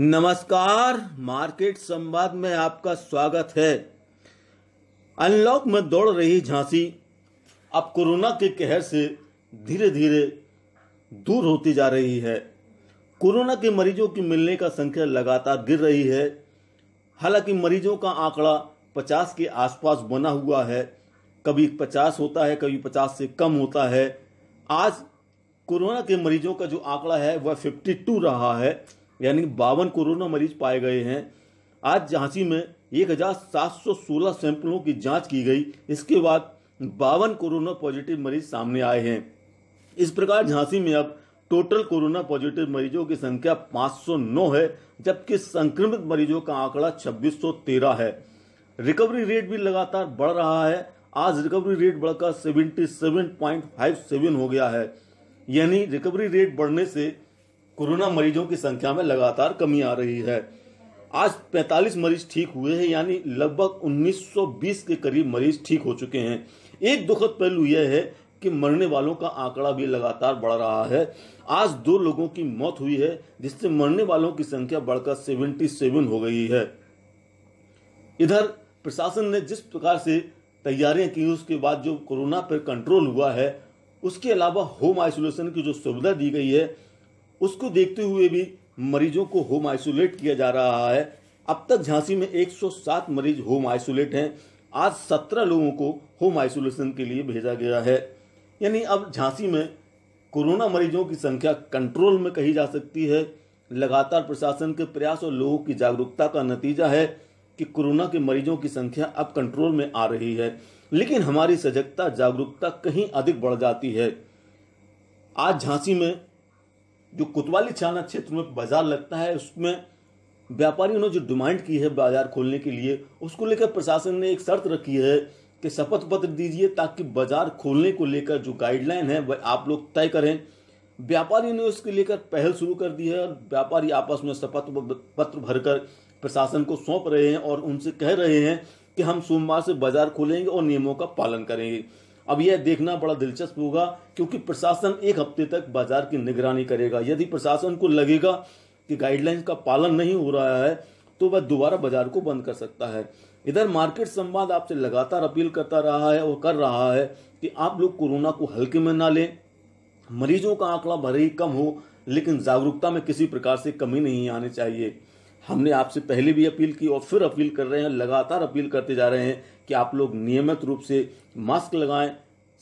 नमस्कार मार्केट संवाद में आपका स्वागत है अनलॉक में दौड़ रही झांसी अब कोरोना के कहर से धीरे धीरे दूर होती जा रही है कोरोना के मरीजों की मिलने का संख्या लगातार गिर रही है हालांकि मरीजों का आंकड़ा पचास के आसपास बना हुआ है कभी पचास होता है कभी पचास से कम होता है आज कोरोना के मरीजों का जो आंकड़ा है वह फिफ्टी टू रहा है यानी बावन कोरोना मरीज पाए गए हैं आज झांसी में 1716 सैंपलों की जांच की गई इसके बाद बावन कोरोना पॉजिटिव मरीज सामने आए हैं इस प्रकार झांसी में अब टोटल कोरोना पॉजिटिव मरीजों की संख्या 509 है जबकि संक्रमित मरीजों का आंकड़ा 2613 है रिकवरी रेट भी लगातार बढ़ रहा है आज रिकवरी रेट बढ़कर 77.57 हो गया है यानी रिकवरी रेट बढ़ने से कोरोना मरीजों की संख्या में लगातार कमी आ रही है आज 45 मरीज ठीक हुए हैं यानी लगभग 1920 के करीब मरीज ठीक हो चुके हैं एक दुखद पहलू यह है कि मरने वालों का आंकड़ा भी लगातार बढ़ रहा है आज दो लोगों की मौत हुई है जिससे मरने वालों की संख्या बढ़कर 77 हो गई है इधर प्रशासन ने जिस प्रकार से तैयारियां की उसके बाद जो कोरोना पर कंट्रोल हुआ है उसके अलावा होम आइसोलेशन की जो सुविधा दी गई है उसको देखते हुए भी मरीजों को होम आइसोलेट किया जा रहा है अब तक झांसी में 107 मरीज होम आइसोलेट हैं आज 17 लोगों को होम आइसोलेशन के लिए भेजा गया है यानी अब झांसी में कोरोना मरीजों की संख्या कंट्रोल में कही जा सकती है लगातार प्रशासन के प्रयास और लोगों की जागरूकता का नतीजा है कि कोरोना के मरीजों की संख्या अब कंट्रोल में आ रही है लेकिन हमारी सजगता जागरूकता कहीं अधिक बढ़ जाती है आज झांसी में जो कुतवाली छाना क्षेत्र में बाजार लगता है उसमें व्यापारियों ने जो डिमांड की है बाजार खोलने के लिए उसको लेकर प्रशासन ने एक शर्त रखी है कि शपथ पत्र दीजिए ताकि बाजार खोलने को लेकर जो गाइडलाइन है वह आप लोग तय करें व्यापारियों ने उसके लेकर पहल शुरू कर दी है और व्यापारी आपस में शपथ पत्र भरकर प्रशासन को सौंप रहे हैं और उनसे कह रहे हैं कि हम सोमवार से बाजार खोलेंगे और नियमों का पालन करेंगे अब यह देखना बड़ा दिलचस्प होगा क्योंकि प्रशासन एक हफ्ते तक बाजार की निगरानी करेगा यदि प्रशासन को लगेगा कि गाइडलाइंस का पालन नहीं हो रहा है तो वह दोबारा बाजार को बंद कर सकता है इधर मार्केट संवाद आपसे लगातार अपील करता रहा है और कर रहा है कि आप लोग कोरोना को हल्के में ना लें मरीजों का आंकड़ा भले ही कम हो लेकिन जागरूकता में किसी प्रकार से कमी नहीं आनी चाहिए हमने आपसे पहले भी अपील की और फिर अपील कर रहे हैं लगातार अपील करते जा रहे हैं कि आप लोग नियमित रूप से मास्क लगाएं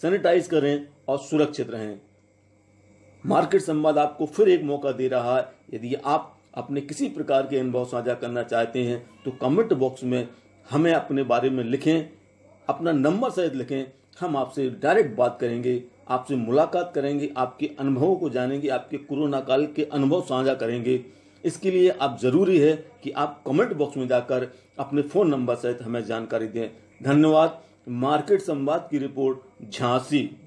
सैनिटाइज करें और सुरक्षित रहें मार्केट संवाद आपको फिर एक मौका दे रहा है यदि आप अपने किसी प्रकार के अनुभव साझा करना चाहते हैं तो कमेंट बॉक्स में हमें अपने बारे में लिखें अपना नंबर शायद लिखें हम आपसे डायरेक्ट बात करेंगे आपसे मुलाकात करेंगे आपके अनुभवों को जानेंगे आपके कोरोना काल के अनुभव साझा करेंगे इसके लिए आप ज़रूरी है कि आप कमेंट बॉक्स में जाकर अपने फ़ोन नंबर सहित हमें जानकारी दें धन्यवाद मार्केट संवाद की रिपोर्ट झांसी